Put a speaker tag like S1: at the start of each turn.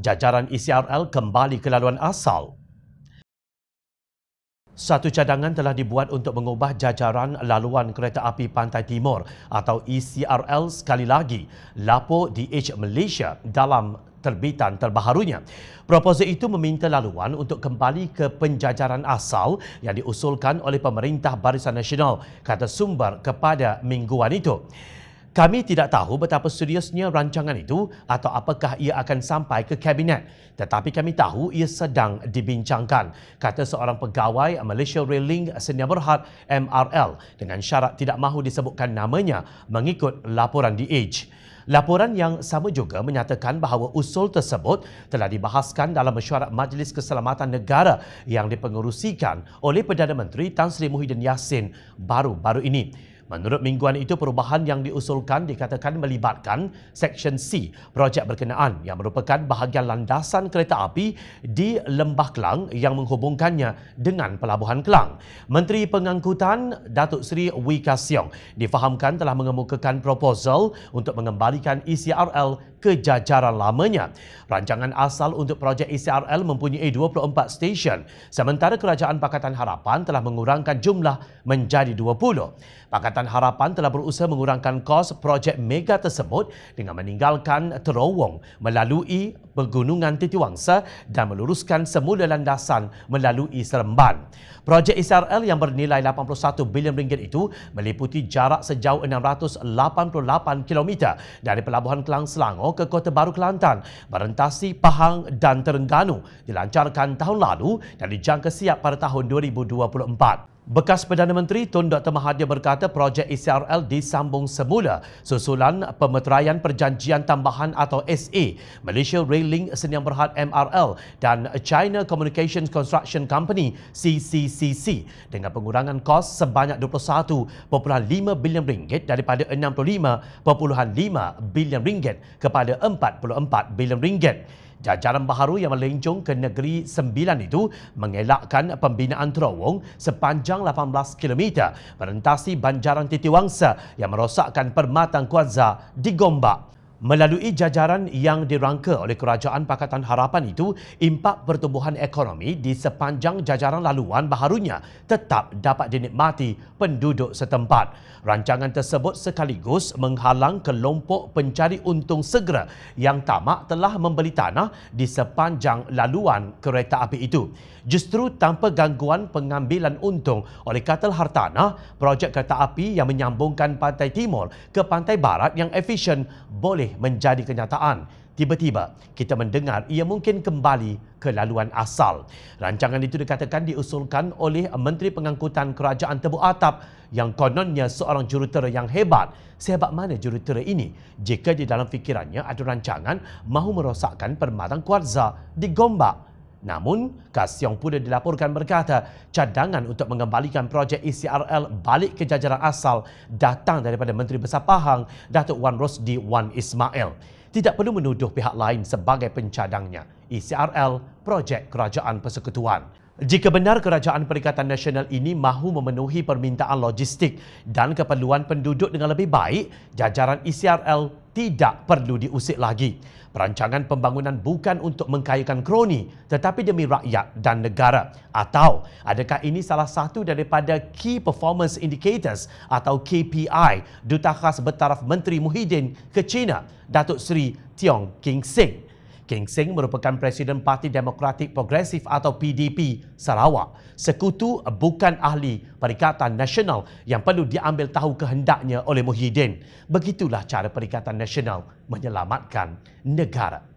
S1: jajaran ECRL kembali ke laluan asal. Satu cadangan telah dibuat untuk mengubah jajaran laluan kereta api Pantai Timur atau ECRL sekali lagi, Lapo DH Malaysia dalam terbitan terbaharunya. Proposal itu meminta laluan untuk kembali ke penjajaran asal yang diusulkan oleh pemerintah Barisan Nasional, kata sumber kepada mingguan itu. Kami tidak tahu betapa seriusnya rancangan itu atau apakah ia akan sampai ke kabinet. Tetapi kami tahu ia sedang dibincangkan, kata seorang pegawai Malaysia Rail Link Senia Berhad MRL dengan syarat tidak mahu disebutkan namanya mengikut laporan di Age. Laporan yang sama juga menyatakan bahawa usul tersebut telah dibahaskan dalam mesyuarat Majlis Keselamatan Negara yang dipengerusikan oleh Perdana Menteri Tan Sri Muhyiddin Yassin baru-baru ini. Menurut mingguan itu, perubahan yang diusulkan dikatakan melibatkan Seksyen C, projek berkenaan yang merupakan bahagian landasan kereta api di Lembah Kelang yang menghubungkannya dengan Pelabuhan Kelang. Menteri Pengangkutan Datuk Seri Wika Siong difahamkan telah mengemukakan proposal untuk mengembalikan ECRL kejajaran lamanya. Rancangan asal untuk projek ICRL mempunyai 24 stesen, sementara Kerajaan Pakatan Harapan telah mengurangkan jumlah menjadi 20. Pakatan Harapan telah berusaha mengurangkan kos projek mega tersebut dengan meninggalkan terowong melalui pegunungan Titiwangsa dan meluruskan semula landasan melalui Seremban. Projek ICRL yang bernilai 81 bilion ringgit itu meliputi jarak sejauh 688 km dari Pelabuhan Kelang Selangor Johor ke Kota Baru Kelantan merentasi Pahang dan Terengganu dilancarkan tahun lalu dan dijangka siap pada tahun 2024. Bekas Perdana Menteri Tun Dr. Mahathir berkata projek ECRL disambung semula susulan pemeteraian perjanjian tambahan atau SA Malaysia Rail Link Senyum Berhad MRL dan China Communications Construction Company CCCC dengan pengurangan kos sebanyak 21.5 bilion ringgit daripada 65.5 bilion ringgit kepada 44 bilion ringgit. Jajaran baharu yang melencong ke Negeri Sembilan itu mengelakkan pembinaan terowong sepanjang sepanjang 18 km merentasi banjaran titiwangsa yang merosakkan permatang Kuadza di Gombak. Melalui jajaran yang dirangka oleh Kerajaan Pakatan Harapan itu, impak pertumbuhan ekonomi di sepanjang jajaran laluan baharunya tetap dapat dinikmati penduduk setempat. Rancangan tersebut sekaligus menghalang kelompok pencari untung segera yang tamak telah membeli tanah di sepanjang laluan kereta api itu. Justru tanpa gangguan pengambilan untung oleh katal hartanah, projek kereta api yang menyambungkan pantai timur ke pantai barat yang efisien boleh boleh menjadi kenyataan. Tiba-tiba, kita mendengar ia mungkin kembali ke laluan asal. Rancangan itu dikatakan diusulkan oleh Menteri Pengangkutan Kerajaan Tebu Atap yang kononnya seorang jurutera yang hebat. Sehebat mana jurutera ini jika di dalam fikirannya ada rancangan mahu merosakkan permadang kuarza di Gombak? Namun, Kasiong pula dilaporkan berkata cadangan untuk mengembalikan projek ECRL balik ke jajaran asal datang daripada Menteri Besar Pahang, Datuk Wan Rosdi Wan Ismail. Tidak perlu menuduh pihak lain sebagai pencadangnya. ECRL, projek kerajaan persekutuan. Jika benar kerajaan Perikatan Nasional ini mahu memenuhi permintaan logistik dan keperluan penduduk dengan lebih baik, jajaran ICRL e tidak perlu diusik lagi. Perancangan pembangunan bukan untuk mengkayakan kroni tetapi demi rakyat dan negara. Atau adakah ini salah satu daripada Key Performance Indicators atau KPI Duta Khas Bertaraf Menteri Muhyiddin ke China, Datuk Seri Tiong King Singh? King Singh merupakan Presiden Parti Demokratik Progresif atau PDP Sarawak. Sekutu bukan ahli Perikatan Nasional yang perlu diambil tahu kehendaknya oleh Muhyiddin. Begitulah cara Perikatan Nasional menyelamatkan negara.